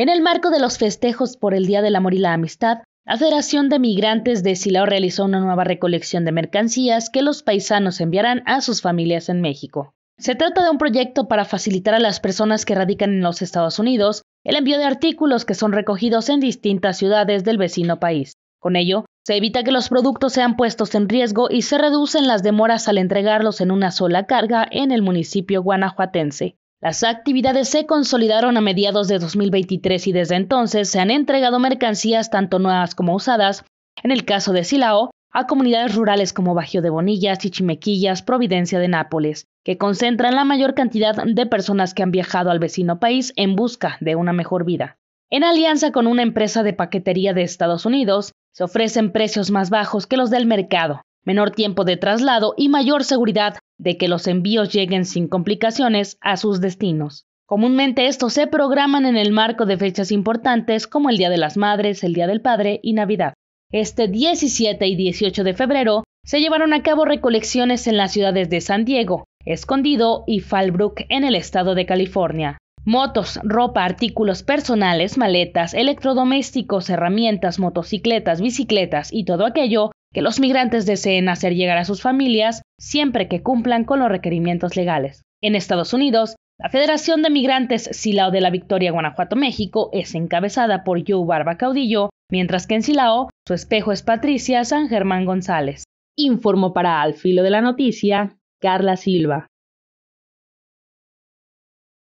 En el marco de los festejos por el Día del Amor y la Amistad, la Federación de Migrantes de Silao realizó una nueva recolección de mercancías que los paisanos enviarán a sus familias en México. Se trata de un proyecto para facilitar a las personas que radican en los Estados Unidos el envío de artículos que son recogidos en distintas ciudades del vecino país. Con ello, se evita que los productos sean puestos en riesgo y se reducen las demoras al entregarlos en una sola carga en el municipio guanajuatense. Las actividades se consolidaron a mediados de 2023 y desde entonces se han entregado mercancías tanto nuevas como usadas, en el caso de Silao, a comunidades rurales como Bajío de Bonillas, y Chimequillas, Providencia de Nápoles, que concentran la mayor cantidad de personas que han viajado al vecino país en busca de una mejor vida. En alianza con una empresa de paquetería de Estados Unidos, se ofrecen precios más bajos que los del mercado, menor tiempo de traslado y mayor seguridad de que los envíos lleguen sin complicaciones a sus destinos. Comúnmente estos se programan en el marco de fechas importantes como el Día de las Madres, el Día del Padre y Navidad. Este 17 y 18 de febrero se llevaron a cabo recolecciones en las ciudades de San Diego, Escondido y Fallbrook en el estado de California. Motos, ropa, artículos personales, maletas, electrodomésticos, herramientas, motocicletas, bicicletas y todo aquello que los migrantes deseen hacer llegar a sus familias siempre que cumplan con los requerimientos legales. En Estados Unidos, la Federación de Migrantes Silao de la Victoria Guanajuato México es encabezada por Joe Barba Caudillo, mientras que en Silao su espejo es Patricia San Germán González. Informó para Al Filo de la Noticia, Carla Silva.